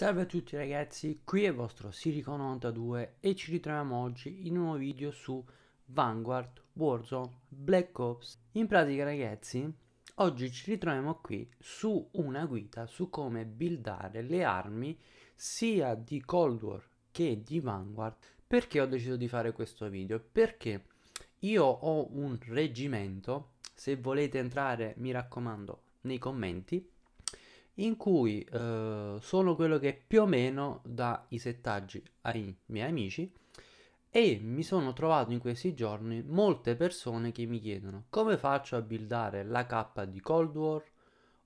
Salve a tutti ragazzi, qui è il vostro Sirico92 e ci ritroviamo oggi in un nuovo video su Vanguard, Warzone, Black Ops In pratica ragazzi, oggi ci ritroviamo qui su una guida su come buildare le armi sia di Cold War che di Vanguard Perché ho deciso di fare questo video? Perché io ho un reggimento, se volete entrare mi raccomando nei commenti in cui eh, sono quello che più o meno dà i settaggi ai miei amici e mi sono trovato in questi giorni molte persone che mi chiedono come faccio a buildare la K di Cold War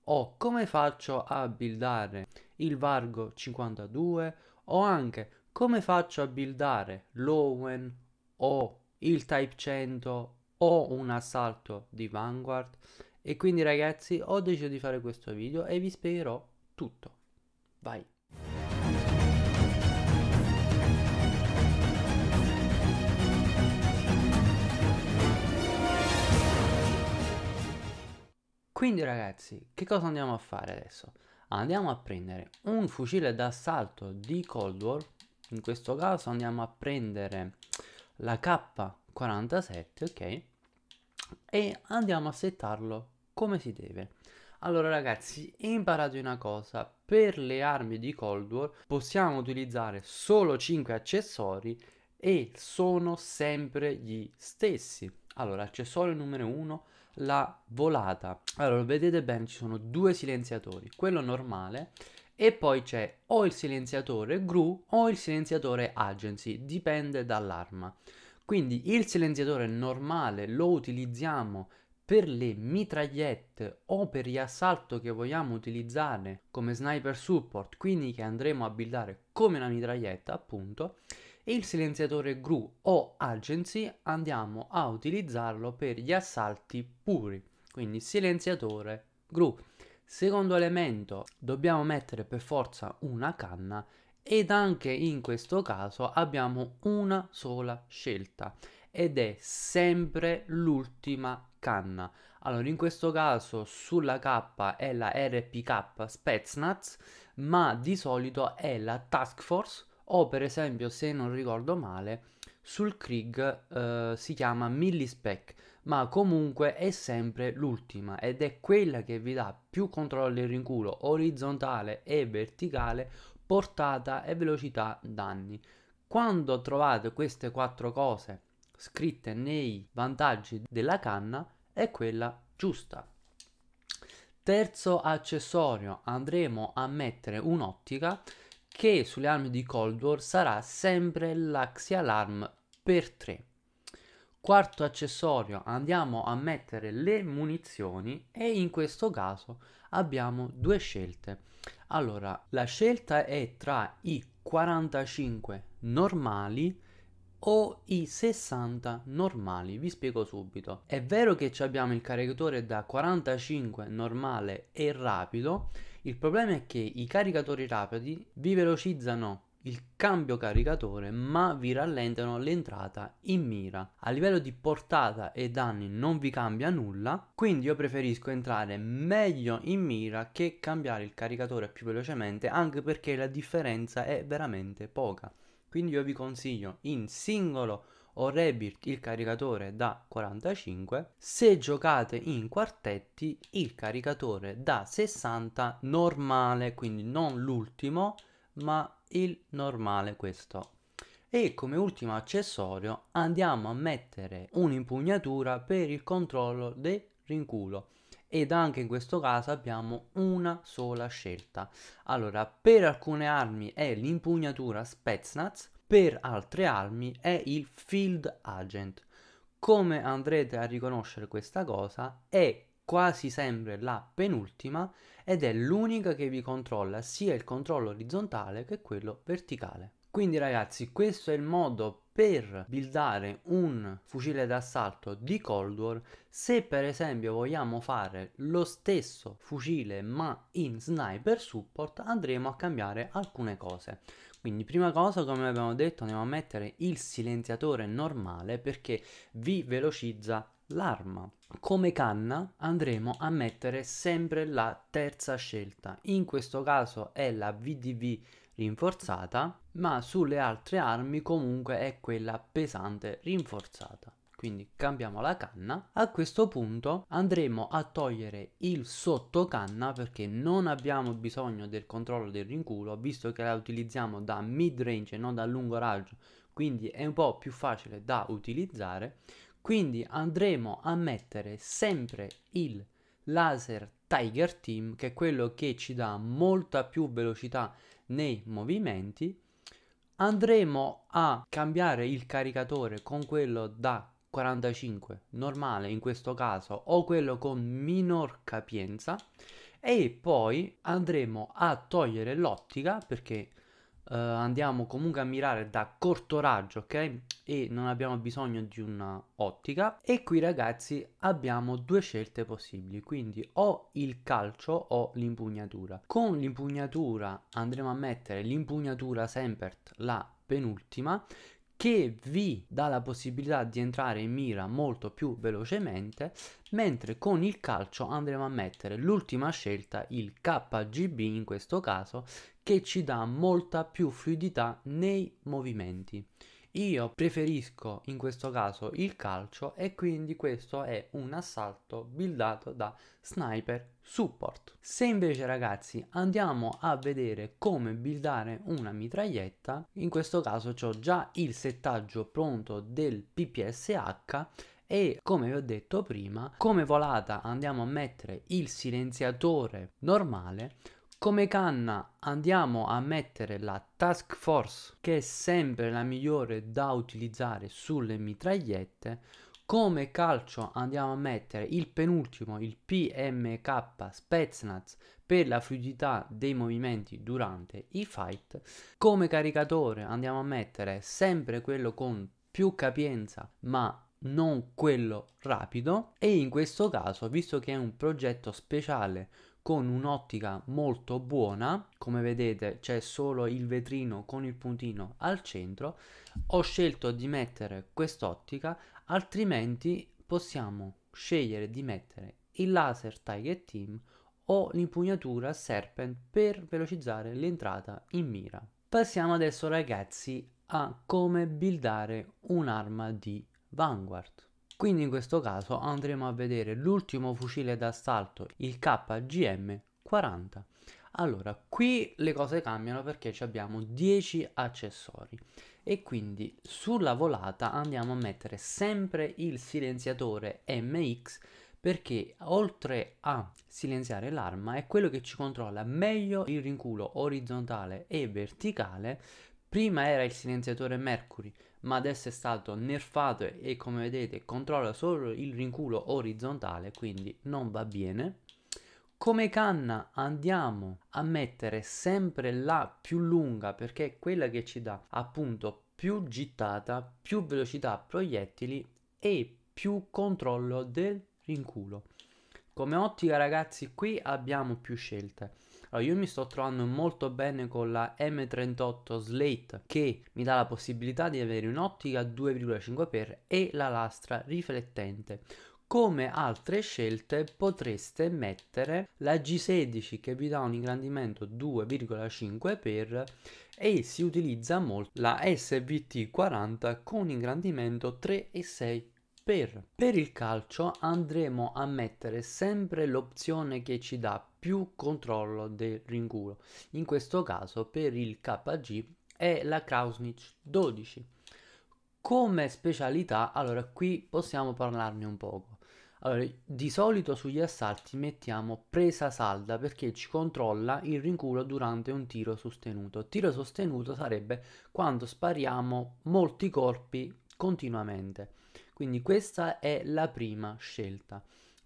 o come faccio a buildare il Vargo 52 o anche come faccio a buildare l'Owen o il Type 100 o un assalto di Vanguard e quindi ragazzi ho deciso di fare questo video e vi spiegherò tutto. Vai! Quindi ragazzi, che cosa andiamo a fare adesso? Andiamo a prendere un fucile d'assalto di Cold War, in questo caso andiamo a prendere la K47, ok? E andiamo a settarlo come si deve. Allora ragazzi, imparate una cosa, per le armi di Cold War possiamo utilizzare solo 5 accessori e sono sempre gli stessi. Allora, accessorio numero 1, la volata. Allora, vedete bene, ci sono due silenziatori, quello normale e poi c'è o il silenziatore GRU o il silenziatore Agency, dipende dall'arma. Quindi il silenziatore normale lo utilizziamo per le mitragliette o per gli assalto che vogliamo utilizzare come sniper support, quindi che andremo a buildare come una mitraglietta appunto, e il silenziatore GRU o Agency andiamo a utilizzarlo per gli assalti puri, quindi silenziatore GRU. Secondo elemento, dobbiamo mettere per forza una canna ed anche in questo caso abbiamo una sola scelta ed è sempre l'ultima canna. Allora, in questo caso sulla K è la RPK Spetsnaz, ma di solito è la Task Force o per esempio, se non ricordo male, sul Krieg eh, si chiama Millispec, ma comunque è sempre l'ultima ed è quella che vi dà più controllo del rinculo orizzontale e verticale, portata e velocità danni. Quando trovate queste quattro cose scritte nei vantaggi della canna è quella giusta. Terzo accessorio, andremo a mettere un'ottica che sulle armi di Cold War sarà sempre l'axial arm per 3. Quarto accessorio, andiamo a mettere le munizioni e in questo caso abbiamo due scelte. Allora, la scelta è tra i 45 normali o i 60 normali, vi spiego subito. È vero che abbiamo il caricatore da 45 normale e rapido, il problema è che i caricatori rapidi vi velocizzano il cambio caricatore ma vi rallentano l'entrata in mira a livello di portata e danni non vi cambia nulla quindi io preferisco entrare meglio in mira che cambiare il caricatore più velocemente anche perché la differenza è veramente poca quindi io vi consiglio in singolo o Rebirth il caricatore da 45, se giocate in quartetti il caricatore da 60 normale, quindi non l'ultimo, ma il normale questo. E come ultimo accessorio andiamo a mettere un'impugnatura per il controllo del rinculo ed anche in questo caso abbiamo una sola scelta. Allora, per alcune armi è l'impugnatura Spetsnaz, per altre armi è il Field Agent. Come andrete a riconoscere questa cosa è quasi sempre la penultima ed è l'unica che vi controlla sia il controllo orizzontale che quello verticale. Quindi ragazzi questo è il modo per buildare un fucile d'assalto di Cold War se per esempio vogliamo fare lo stesso fucile ma in sniper support andremo a cambiare alcune cose quindi prima cosa come abbiamo detto andiamo a mettere il silenziatore normale perché vi velocizza l'arma. Come canna andremo a mettere sempre la terza scelta, in questo caso è la VDV rinforzata ma sulle altre armi comunque è quella pesante rinforzata. Quindi cambiamo la canna. A questo punto andremo a togliere il sottocanna perché non abbiamo bisogno del controllo del rinculo visto che la utilizziamo da mid range e non da lungo raggio quindi è un po' più facile da utilizzare quindi andremo a mettere sempre il laser Tiger Team che è quello che ci dà molta più velocità nei movimenti andremo a cambiare il caricatore con quello da 45 normale in questo caso o quello con minor capienza e poi andremo a togliere l'ottica perché eh, andiamo comunque a mirare da corto raggio ok e non abbiamo bisogno di una ottica e qui ragazzi abbiamo due scelte possibili quindi o il calcio o l'impugnatura con l'impugnatura andremo a mettere l'impugnatura Sempert la penultima che vi dà la possibilità di entrare in mira molto più velocemente, mentre con il calcio andremo a mettere l'ultima scelta, il KGB in questo caso, che ci dà molta più fluidità nei movimenti. Io preferisco in questo caso il calcio e quindi questo è un assalto buildato da sniper support. Se invece ragazzi andiamo a vedere come buildare una mitraglietta, in questo caso ho già il settaggio pronto del PPSH e come vi ho detto prima, come volata andiamo a mettere il silenziatore normale come canna andiamo a mettere la task force che è sempre la migliore da utilizzare sulle mitragliette. Come calcio andiamo a mettere il penultimo, il PMK Spetsnaz per la fluidità dei movimenti durante i fight. Come caricatore andiamo a mettere sempre quello con più capienza ma non quello rapido e in questo caso visto che è un progetto speciale con un'ottica molto buona come vedete c'è solo il vetrino con il puntino al centro ho scelto di mettere quest'ottica altrimenti possiamo scegliere di mettere il laser Tiger Team o l'impugnatura Serpent per velocizzare l'entrata in mira passiamo adesso ragazzi a come buildare un'arma di Vanguard quindi in questo caso andremo a vedere l'ultimo fucile d'assalto, il KGM 40. Allora, qui le cose cambiano perché abbiamo 10 accessori e quindi sulla volata andiamo a mettere sempre il silenziatore MX perché oltre a silenziare l'arma è quello che ci controlla meglio il rinculo orizzontale e verticale. Prima era il silenziatore Mercury, ma adesso è stato nerfato e come vedete controlla solo il rinculo orizzontale, quindi non va bene. Come canna andiamo a mettere sempre la più lunga perché è quella che ci dà appunto più gittata, più velocità proiettili e più controllo del rinculo. Come ottica ragazzi qui abbiamo più scelte allora, io mi sto trovando molto bene con la M38 Slate che mi dà la possibilità di avere un'ottica 2,5x e la lastra riflettente come altre scelte potreste mettere la G16 che vi dà un ingrandimento 2,5x e si utilizza molto la SVT40 con ingrandimento 3,6x. Per il calcio andremo a mettere sempre l'opzione che ci dà più controllo del ringulo. In questo caso per il KG è la Krausnitz 12. Come specialità, allora qui possiamo parlarne un poco. Allora, di solito sugli assalti mettiamo presa salda perché ci controlla il rinculo durante un tiro sostenuto. Tiro sostenuto sarebbe quando spariamo molti colpi continuamente. Quindi questa è la prima scelta.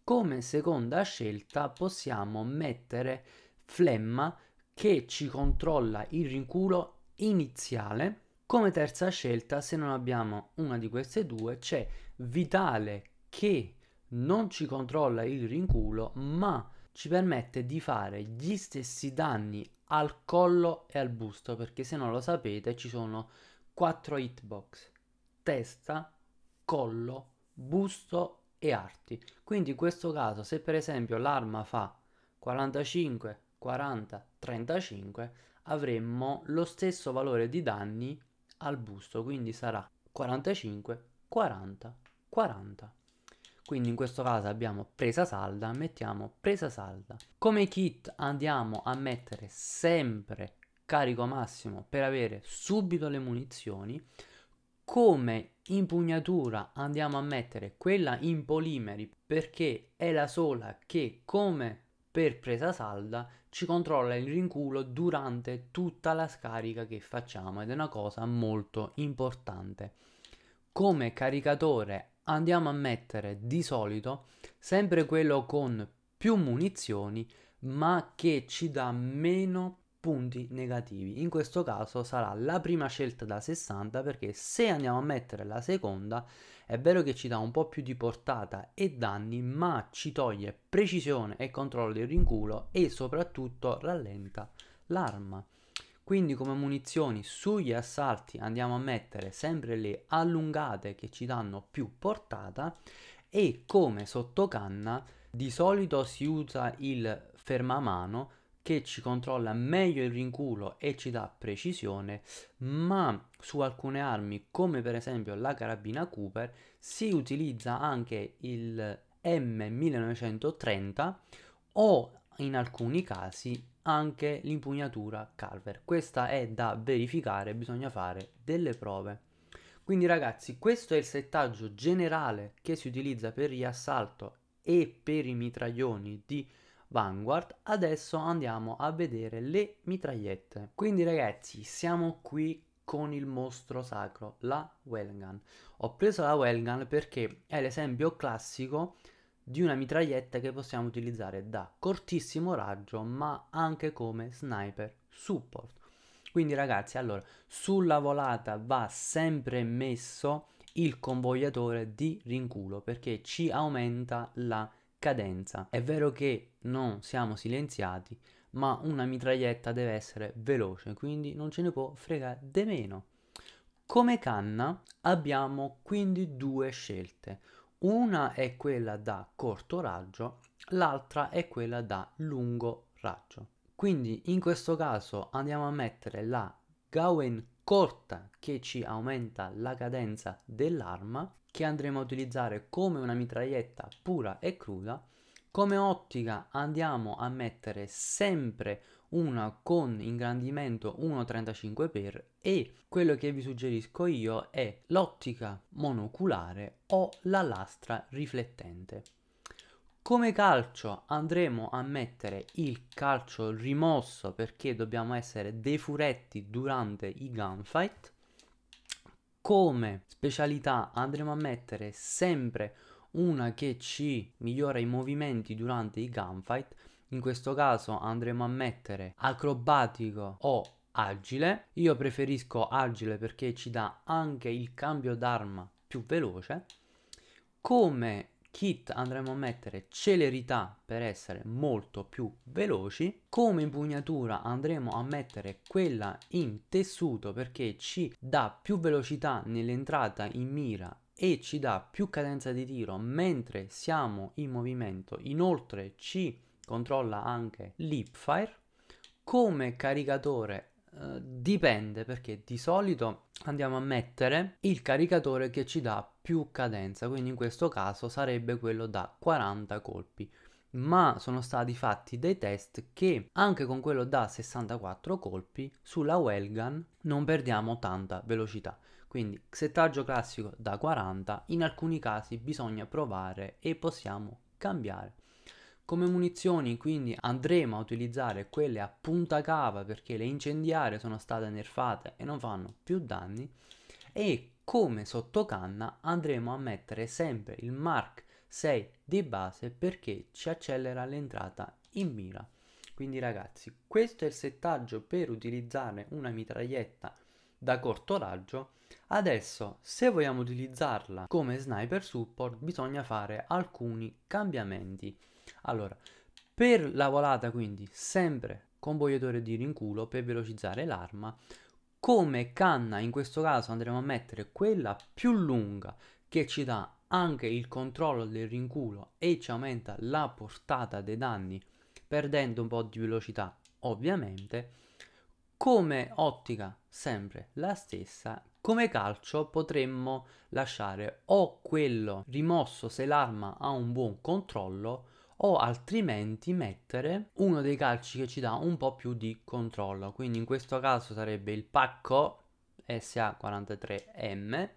Come seconda scelta possiamo mettere flemma che ci controlla il rinculo iniziale. Come terza scelta, se non abbiamo una di queste due, c'è vitale che non ci controlla il rinculo, ma ci permette di fare gli stessi danni al collo e al busto, perché se non lo sapete ci sono quattro hitbox. Testa, collo, busto e arti. Quindi in questo caso se per esempio l'arma fa 45, 40, 35 avremmo lo stesso valore di danni al busto, quindi sarà 45, 40, 40. Quindi in questo caso abbiamo presa salda, mettiamo presa salda. Come kit andiamo a mettere sempre carico massimo per avere subito le munizioni come impugnatura andiamo a mettere quella in polimeri perché è la sola che come per presa salda ci controlla il rinculo durante tutta la scarica che facciamo ed è una cosa molto importante. Come caricatore andiamo a mettere di solito sempre quello con più munizioni ma che ci dà meno punti negativi. In questo caso sarà la prima scelta da 60 perché se andiamo a mettere la seconda è vero che ci dà un po' più di portata e danni ma ci toglie precisione e controllo del rinculo e soprattutto rallenta l'arma. Quindi come munizioni sugli assalti andiamo a mettere sempre le allungate che ci danno più portata e come sottocanna di solito si usa il fermamano che ci controlla meglio il rinculo e ci dà precisione, ma su alcune armi, come per esempio la carabina Cooper, si utilizza anche il M1930 o in alcuni casi anche l'impugnatura Calver. Questa è da verificare, bisogna fare delle prove. Quindi ragazzi, questo è il settaggio generale che si utilizza per riassalto e per i mitraglioni di Vanguard, adesso andiamo a vedere le mitragliette. Quindi ragazzi, siamo qui con il mostro sacro, la Wellgun. Ho preso la Wellgun perché è l'esempio classico di una mitraglietta che possiamo utilizzare da cortissimo raggio ma anche come sniper support. Quindi ragazzi, allora, sulla volata va sempre messo il convogliatore di rinculo perché ci aumenta la cadenza. È vero che non siamo silenziati, ma una mitraglietta deve essere veloce, quindi non ce ne può fregare di meno. Come canna abbiamo quindi due scelte. Una è quella da corto raggio, l'altra è quella da lungo raggio. Quindi in questo caso andiamo a mettere la Gawain corta che ci aumenta la cadenza dell'arma che andremo a utilizzare come una mitraglietta pura e cruda come ottica andiamo a mettere sempre una con ingrandimento 1.35x e quello che vi suggerisco io è l'ottica monoculare o la lastra riflettente come calcio andremo a mettere il calcio rimosso perché dobbiamo essere dei furetti durante i gunfight. Come specialità andremo a mettere sempre una che ci migliora i movimenti durante i gunfight. In questo caso andremo a mettere acrobatico o agile. Io preferisco agile perché ci dà anche il cambio d'arma più veloce. Come kit andremo a mettere celerità per essere molto più veloci come impugnatura andremo a mettere quella in tessuto perché ci dà più velocità nell'entrata in mira e ci dà più cadenza di tiro mentre siamo in movimento inoltre ci controlla anche l'ipfire come caricatore eh, dipende perché di solito andiamo a mettere il caricatore che ci dà più cadenza, quindi in questo caso sarebbe quello da 40 colpi. Ma sono stati fatti dei test che anche con quello da 64 colpi sulla wellgun non perdiamo tanta velocità. Quindi settaggio classico da 40, in alcuni casi bisogna provare e possiamo cambiare. Come munizioni quindi andremo a utilizzare quelle a punta cava perché le incendiarie sono state nerfate e non fanno più danni e come sottocanna andremo a mettere sempre il Mark 6 di base perché ci accelera l'entrata in mira. Quindi ragazzi questo è il settaggio per utilizzare una mitraglietta da corto raggio Adesso, se vogliamo utilizzarla come sniper support, bisogna fare alcuni cambiamenti. Allora, per la volata quindi sempre convogliatore di rinculo per velocizzare l'arma, come canna in questo caso andremo a mettere quella più lunga che ci dà anche il controllo del rinculo e ci aumenta la portata dei danni perdendo un po' di velocità ovviamente come ottica sempre la stessa come calcio potremmo lasciare o quello rimosso se l'arma ha un buon controllo o altrimenti mettere uno dei calci che ci dà un po' più di controllo. Quindi in questo caso sarebbe il pacco SA43M.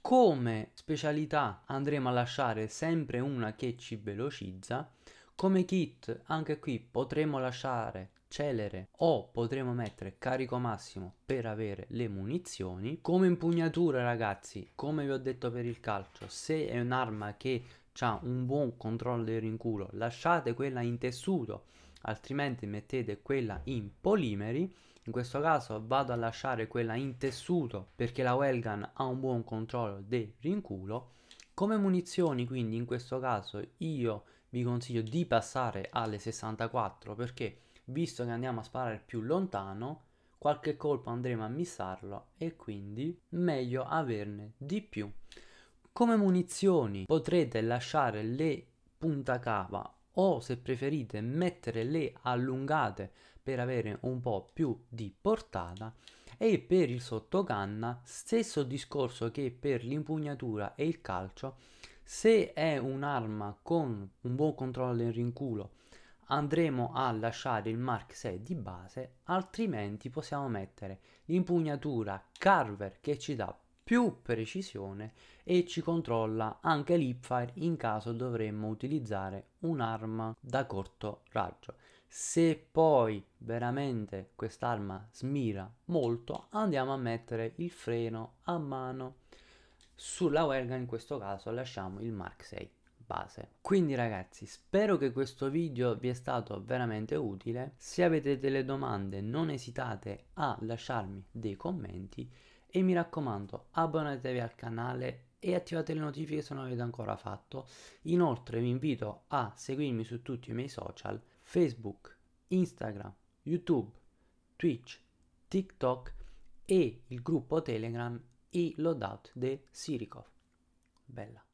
Come specialità andremo a lasciare sempre una che ci velocizza. Come kit anche qui potremo lasciare celere o potremo mettere carico massimo per avere le munizioni come impugnatura ragazzi come vi ho detto per il calcio se è un'arma che ha un buon controllo del rinculo, lasciate quella in tessuto, altrimenti mettete quella in polimeri. In questo caso vado a lasciare quella in tessuto perché la wellgun ha un buon controllo del rinculo. Come munizioni quindi in questo caso io vi consiglio di passare alle 64 perché visto che andiamo a sparare più lontano qualche colpo andremo a missarlo e quindi meglio averne di più. Come munizioni potrete lasciare le puntacava o se preferite mettere le allungate per avere un po' più di portata e per il sottocanna stesso discorso che per l'impugnatura e il calcio se è un'arma con un buon controllo del rinculo andremo a lasciare il Mark 6 di base altrimenti possiamo mettere l'impugnatura Carver che ci dà più precisione e ci controlla anche l'hipfire in caso dovremmo utilizzare un'arma da corto raggio. Se poi veramente quest'arma smira molto andiamo a mettere il freno a mano. Sulla Werga in questo caso lasciamo il Mark 6 base. Quindi ragazzi spero che questo video vi è stato veramente utile. Se avete delle domande non esitate a lasciarmi dei commenti e mi raccomando abbonatevi al canale e attivate le notifiche se non l'avete ancora fatto. Inoltre vi invito a seguirmi su tutti i miei social, Facebook, Instagram, YouTube, Twitch, TikTok e il gruppo Telegram e Loadout de Sirikov. Bella.